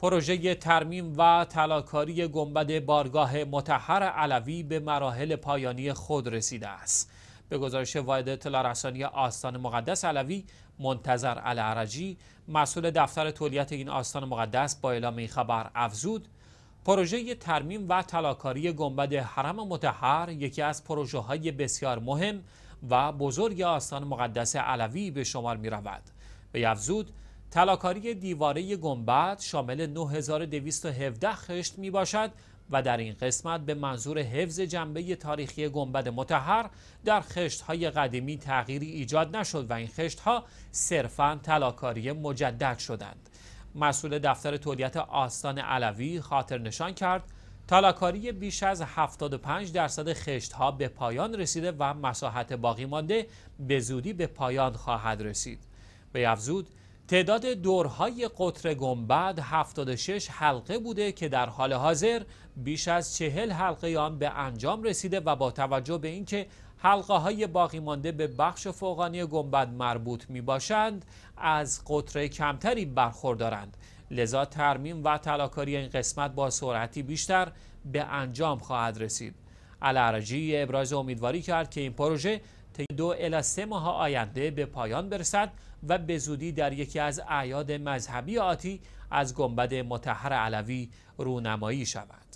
پروژه ترمیم و تلاکاری گنبد بارگاه متحر علوی به مراحل پایانی خود رسیده است. به گزارش واحد اطلاع رسانی آستان مقدس علوی منتظر العرجی مسئول دفتر تولیت این آستان مقدس با اعلام این خبر افزود پروژه ترمیم و تلاکاری گنبد حرم متحر یکی از پروژه های بسیار مهم و بزرگ آستان مقدس علوی به شمار می رود. به افزود تلاکاری دیواره گنبد شامل 9217 خشت می باشد و در این قسمت به منظور حفظ جنبه تاریخی گنبد متحر در خشت های قدیمی تغییری ایجاد نشد و این خشت ها صرفا تلاکاری مجدد شدند. مسئول دفتر تولیت آستان علوی خاطر نشان کرد تلاکاری بیش از 75 درصد خشت ها به پایان رسیده و مساحت باقی مانده به زودی به پایان خواهد رسید. به افزود تعداد دورهای قطر گنبد 76 حلقه بوده که در حال حاضر بیش از چهل حلقه آن به انجام رسیده و با توجه به اینکه حلقه های باقی مانده به بخش فوقانی گنبد مربوط می باشند از قطر کمتری برخوردارند لذا ترمیم و تلاکاری این قسمت با سرعتی بیشتر به انجام خواهد رسید الارجی ابراز امیدواری کرد که این پروژه طی دو الا سه ماه آینده به پایان برسد و به زودی در یکی از اعیاد مذهبی آتی از گنبد متحر علوی رونمایی شود